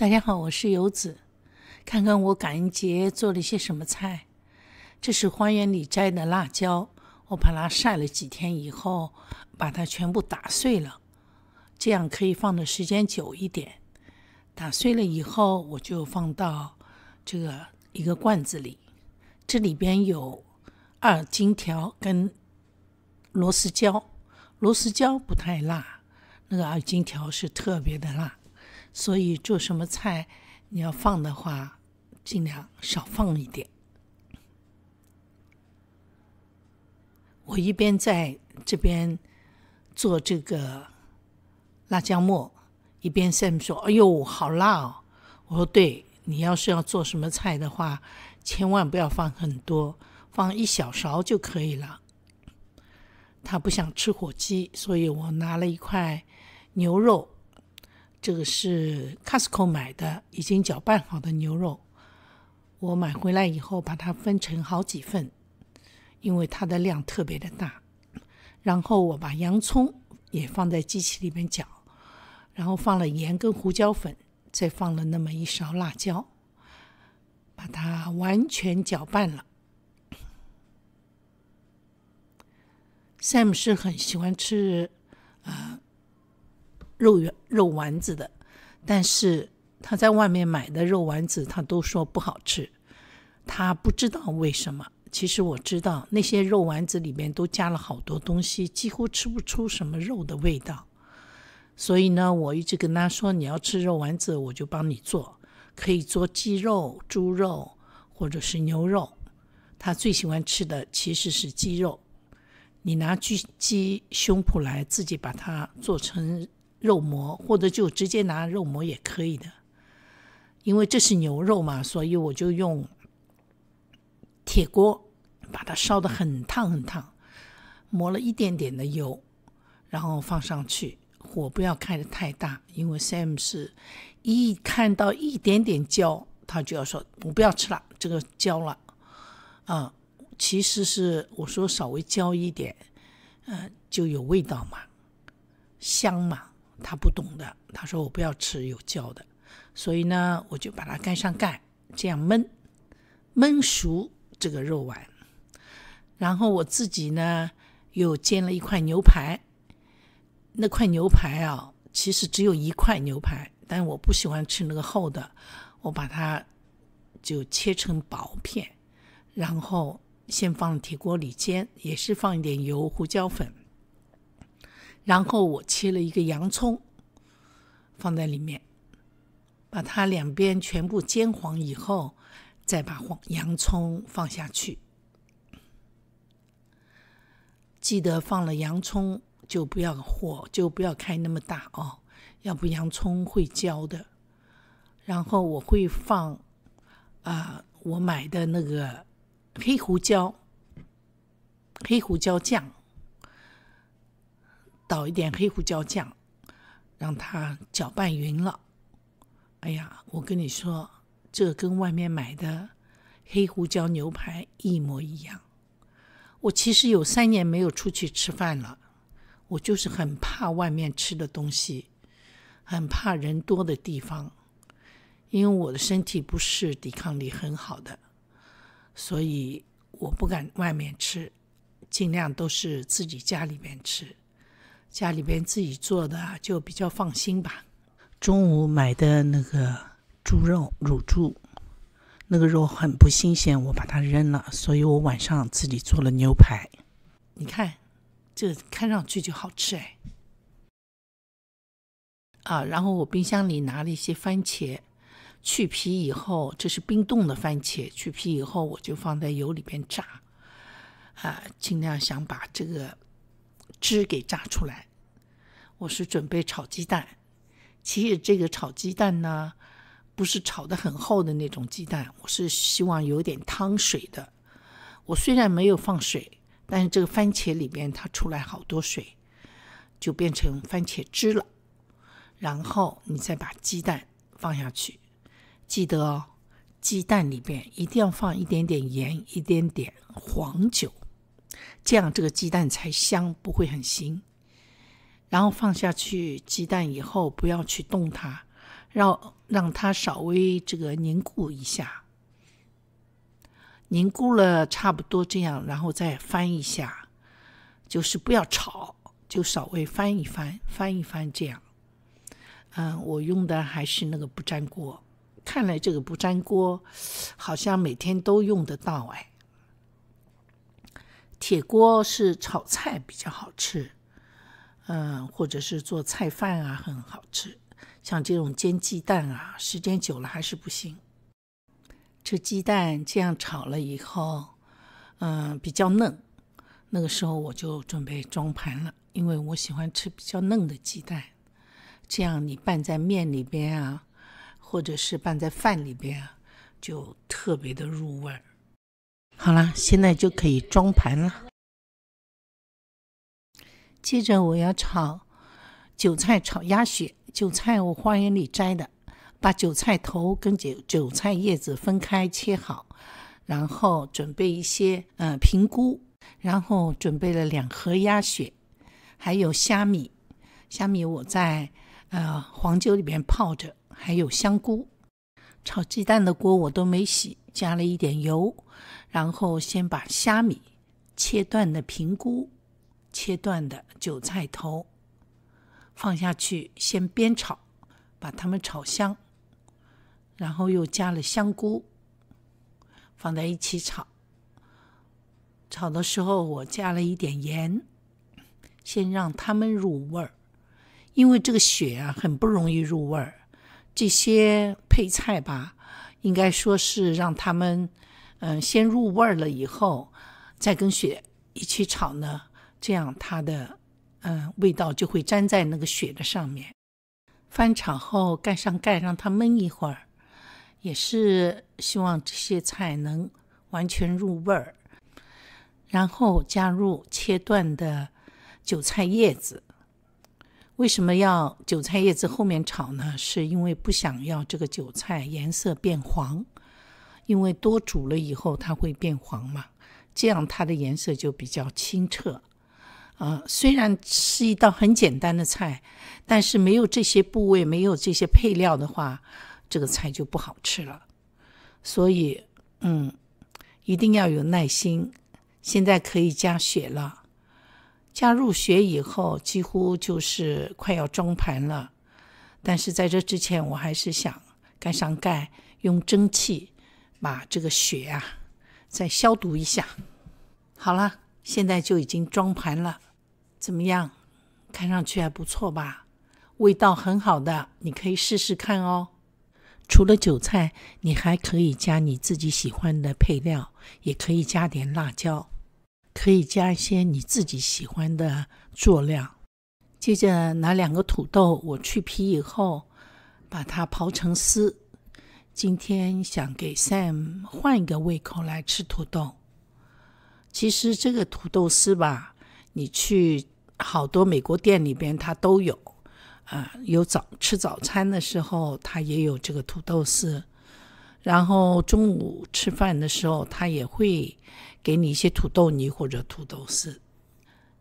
大家好，我是游子。看看我感恩节做了些什么菜。这是花园里摘的辣椒，我把它晒了几天以后，把它全部打碎了，这样可以放的时间久一点。打碎了以后，我就放到这个一个罐子里。这里边有二荆条跟螺丝椒，螺丝椒不太辣，那个二荆条是特别的辣。所以做什么菜，你要放的话，尽量少放一点。我一边在这边做这个辣椒末，一边 Sam 说：“哎呦，好辣！”哦！”我说：“对，你要是要做什么菜的话，千万不要放很多，放一小勺就可以了。”他不想吃火鸡，所以我拿了一块牛肉。这个是 Costco 买的，已经搅拌好的牛肉。我买回来以后，把它分成好几份，因为它的量特别的大。然后我把洋葱也放在机器里面搅，然后放了盐跟胡椒粉，再放了那么一勺辣椒，把它完全搅拌了。Sam 是很喜欢吃。肉圆、肉丸子的，但是他在外面买的肉丸子，他都说不好吃，他不知道为什么。其实我知道那些肉丸子里面都加了好多东西，几乎吃不出什么肉的味道。所以呢，我一直跟他说：“你要吃肉丸子，我就帮你做，可以做鸡肉、猪肉或者是牛肉。”他最喜欢吃的其实是鸡肉，你拿鸡鸡胸脯来，自己把它做成。肉馍，或者就直接拿肉馍也可以的，因为这是牛肉嘛，所以我就用铁锅把它烧得很烫很烫，抹了一点点的油，然后放上去，火不要开的太大，因为 Sam 是一看到一点点焦，他就要说我不要吃了，这个焦了。啊，其实是我说稍微焦一点，嗯，就有味道嘛，香嘛。他不懂的，他说我不要吃有胶的，所以呢，我就把它盖上盖，这样焖，焖熟这个肉丸。然后我自己呢，又煎了一块牛排。那块牛排啊，其实只有一块牛排，但我不喜欢吃那个厚的，我把它就切成薄片，然后先放铁锅里煎，也是放一点油、胡椒粉。然后我切了一个洋葱，放在里面，把它两边全部煎黄以后，再把黄洋葱放下去。记得放了洋葱就不要火，就不要开那么大哦，要不洋葱会焦的。然后我会放啊，我买的那个黑胡椒，黑胡椒酱。倒一点黑胡椒酱，让它搅拌匀了。哎呀，我跟你说，这跟外面买的黑胡椒牛排一模一样。我其实有三年没有出去吃饭了。我就是很怕外面吃的东西，很怕人多的地方，因为我的身体不是抵抗力很好的，所以我不敢外面吃，尽量都是自己家里面吃。家里边自己做的就比较放心吧。中午买的那个猪肉卤猪，那个肉很不新鲜，我把它扔了。所以我晚上自己做了牛排。你看，这看上去就好吃哎。啊，然后我冰箱里拿了一些番茄，去皮以后，这是冰冻的番茄，去皮以后我就放在油里边炸。啊，尽量想把这个。汁给榨出来，我是准备炒鸡蛋。其实这个炒鸡蛋呢，不是炒的很厚的那种鸡蛋，我是希望有点汤水的。我虽然没有放水，但是这个番茄里边它出来好多水，就变成番茄汁了。然后你再把鸡蛋放下去，记得哦，鸡蛋里边一定要放一点点盐，一点点黄酒。这样这个鸡蛋才香，不会很腥。然后放下去鸡蛋以后，不要去动它，让让它稍微这个凝固一下。凝固了差不多这样，然后再翻一下，就是不要炒，就稍微翻一翻，翻一翻这样。嗯，我用的还是那个不粘锅，看来这个不粘锅好像每天都用得到哎。铁锅是炒菜比较好吃，嗯，或者是做菜饭啊很好吃。像这种煎鸡蛋啊，时间久了还是不行。这鸡蛋这样炒了以后，嗯，比较嫩。那个时候我就准备装盘了，因为我喜欢吃比较嫩的鸡蛋。这样你拌在面里边啊，或者是拌在饭里边，啊，就特别的入味儿。好啦，现在就可以装盘了。接着我要炒韭菜炒鸭血，韭菜我花园里摘的，把韭菜头跟韭韭菜叶子分开切好，然后准备一些呃平菇，然后准备了两盒鸭血，还有虾米，虾米我在呃黄酒里边泡着，还有香菇。炒鸡蛋的锅我都没洗，加了一点油。然后先把虾米、切段的平菇、切段的韭菜头放下去，先煸炒，把它们炒香。然后又加了香菇，放在一起炒。炒的时候我加了一点盐，先让它们入味儿。因为这个血啊，很不容易入味儿。这些配菜吧，应该说是让它们。嗯，先入味了以后，再跟血一起炒呢，这样它的嗯味道就会粘在那个血的上面。翻炒后盖上盖，让它焖一会儿，也是希望这些菜能完全入味儿。然后加入切断的韭菜叶子。为什么要韭菜叶子后面炒呢？是因为不想要这个韭菜颜色变黄。因为多煮了以后，它会变黄嘛，这样它的颜色就比较清澈。啊，虽然是一道很简单的菜，但是没有这些部位，没有这些配料的话，这个菜就不好吃了。所以，嗯，一定要有耐心。现在可以加雪了，加入雪以后，几乎就是快要装盘了。但是在这之前，我还是想盖上盖，用蒸汽。把这个血啊，再消毒一下。好了，现在就已经装盘了。怎么样？看上去还不错吧？味道很好的，你可以试试看哦。除了韭菜，你还可以加你自己喜欢的配料，也可以加点辣椒，可以加一些你自己喜欢的佐料。接着拿两个土豆，我去皮以后，把它刨成丝。今天想给 Sam 换一个胃口来吃土豆。其实这个土豆丝吧，你去好多美国店里边，它都有啊。有早吃早餐的时候，它也有这个土豆丝；然后中午吃饭的时候，它也会给你一些土豆泥或者土豆丝。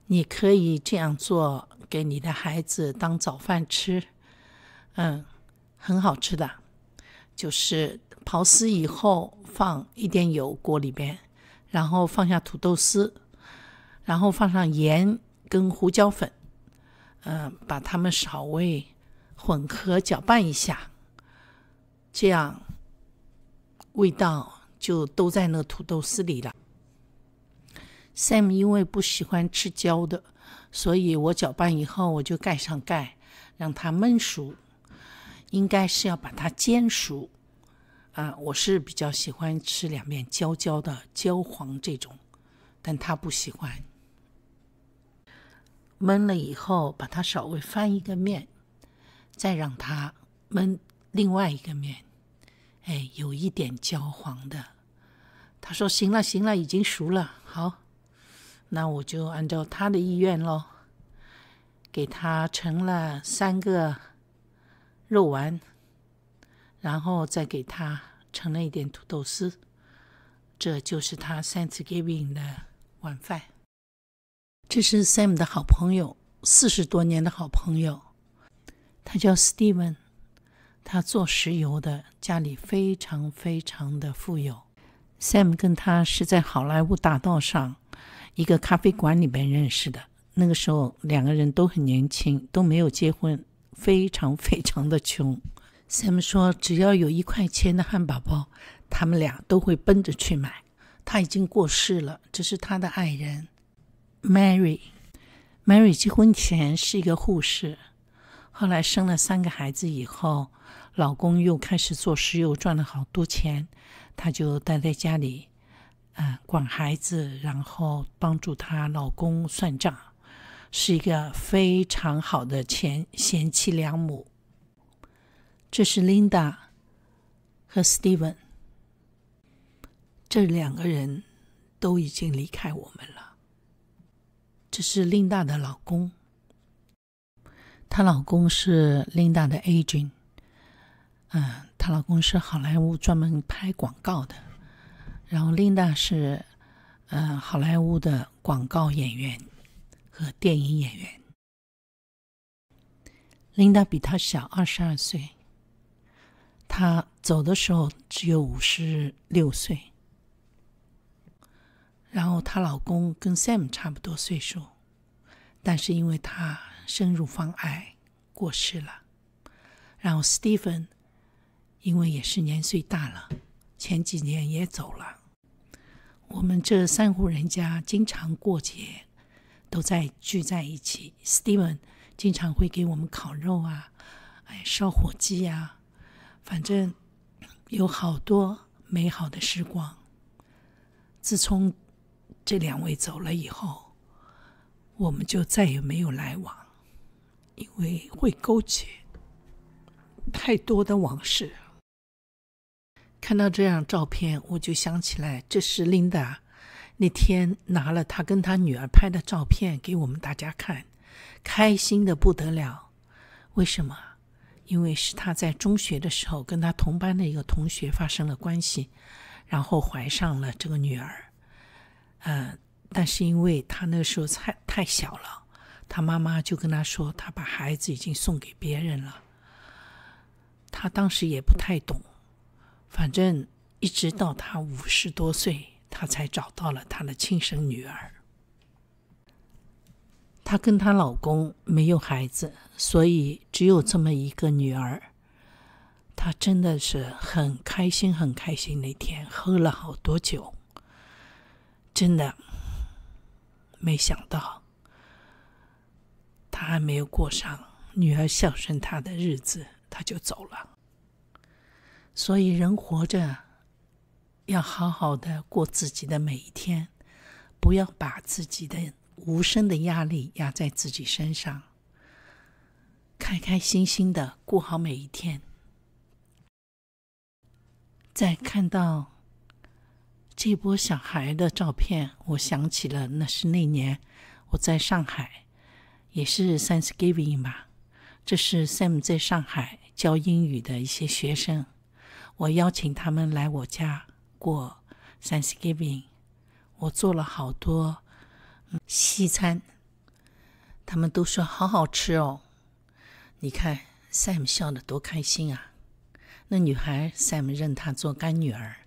你可以这样做给你的孩子当早饭吃，嗯，很好吃的。就是刨丝以后，放一点油锅里边，然后放下土豆丝，然后放上盐跟胡椒粉，嗯，把它们稍微混合搅拌一下，这样味道就都在那土豆丝里了。Sam 因为不喜欢吃焦的，所以我搅拌以后我就盖上盖，让它焖熟。应该是要把它煎熟，啊，我是比较喜欢吃两面焦焦的焦黄这种，但他不喜欢。焖了以后，把它稍微翻一个面，再让它焖另外一个面，哎，有一点焦黄的。他说：“行了，行了，已经熟了。”好，那我就按照他的意愿喽，给他盛了三个。肉丸，然后再给他盛了一点土豆丝，这就是他 Thanksgiving 的晚饭。这是 Sam 的好朋友，四十多年的好朋友，他叫 Steven，他做石油的，家里非常非常的富有。Sam 跟他是在好莱坞大道上一个咖啡馆里边认识的，那个时候两个人都很年轻，都没有结婚。非常非常的穷，Sam 说，只要有一块钱的汉堡包，他们俩都会奔着去买。他已经过世了，这是他的爱人 Mary。Mary 结婚前是一个护士，后来生了三个孩子以后，老公又开始做石油，赚了好多钱，她就待在家里，啊，管孩子，然后帮助她老公算账。是一个非常好的贤贤妻良母。这是 Linda 和 Steven，这两个人都已经离开我们了。这是 Linda 的老公，她老公是 Linda 的 agent，嗯，她老公是好莱坞专门拍广告的，然后 Linda 是嗯好莱坞的广告演员。和电影演员，琳达比他小二十二岁。他走的时候只有五十六岁。然后她老公跟 Sam 差不多岁数，但是因为他身入妨碍过世了。然后 Stephen 因为也是年岁大了，前几年也走了。我们这三户人家经常过节。都在聚在一起。Steven 经常会给我们烤肉啊，哎，烧火鸡呀，反正有好多美好的时光。自从这两位走了以后，我们就再也没有来往，因为会勾结太多的往事。看到这张照片，我就想起来，这是 Linda。那天拿了他跟他女儿拍的照片给我们大家看，开心的不得了。为什么？因为是他在中学的时候跟他同班的一个同学发生了关系，然后怀上了这个女儿。嗯，但是因为他那时候太太小了，他妈妈就跟他说，他把孩子已经送给别人了。他当时也不太懂，反正一直到他五十多岁。她才找到了她的亲生女儿。她跟她老公没有孩子，所以只有这么一个女儿。她真的是很开心，很开心。那天喝了好多酒，真的没想到，她还没有过上女儿孝顺她的日子，她就走了。所以人活着。要好好的过自己的每一天，不要把自己的无声的压力压在自己身上，开开心心的过好每一天。在看到这波小孩的照片，我想起了那是那年我在上海，也是 Thanksgiving 吧。这是 Sam 在上海教英语的一些学生，我邀请他们来我家。过 Thanksgiving，我做了好多西餐，他们都说好好吃哦。你看 Sam 笑得多开心啊！那女孩 Sam 认她做干女儿，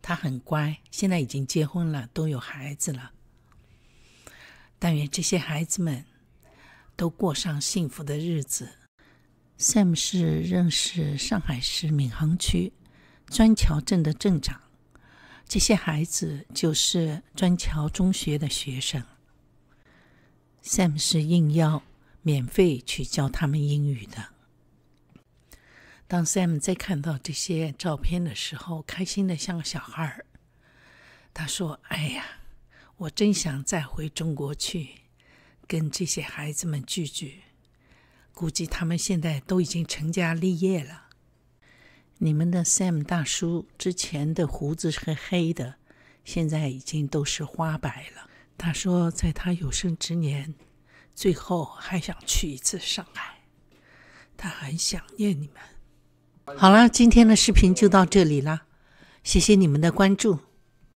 她很乖，现在已经结婚了，都有孩子了。但愿这些孩子们都过上幸福的日子。Sam 是认识上海市闵行区砖桥镇的镇长。这些孩子就是砖桥中学的学生。Sam 是应邀免费去教他们英语的。当 Sam 在看到这些照片的时候，开心的像个小孩儿。他说：“哎呀，我真想再回中国去，跟这些孩子们聚聚。估计他们现在都已经成家立业了。”你们的 Sam 大叔之前的胡子是黑的，现在已经都是花白了。他说，在他有生之年，最后还想去一次上海。他很想念你们。好了，今天的视频就到这里了，谢谢你们的关注。